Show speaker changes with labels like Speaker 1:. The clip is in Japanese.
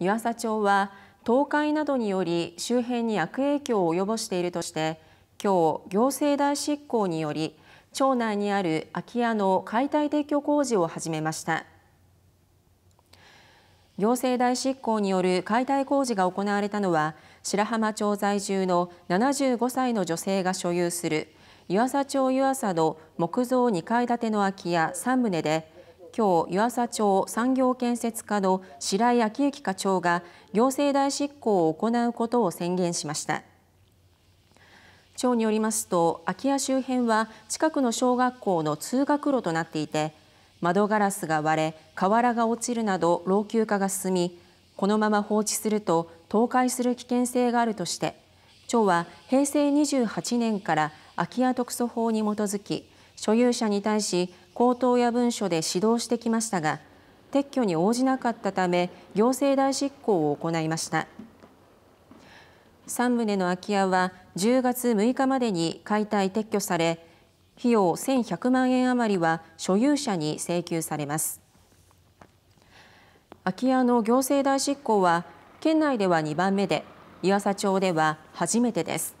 Speaker 1: 湯浅町は倒壊などにより周辺に悪影響を及ぼしているとして今日行政代執行により町内にある空き家の解体撤去工事を始めました行政代執行による解体工事が行われたのは白浜町在住の75歳の女性が所有する湯浅町湯浅の木造2階建ての空き家3棟で日湯浅町産業建設課の白井昭之課長が行政代執行を行うことを宣言しました町によりますと空き家周辺は近くの小学校の通学路となっていて窓ガラスが割れ瓦が落ちるなど老朽化が進みこのまま放置すると倒壊する危険性があるとして町は平成28年から空き家特措法に基づき所有者に対し口頭や文書で指導してきましたが撤去に応じなかったため行政代執行を行いました3棟の空き家は10月6日までに解体撤去され費用1100万円余りは所有者に請求されます空き家の行政代執行は県内では2番目で岩佐町では初めてです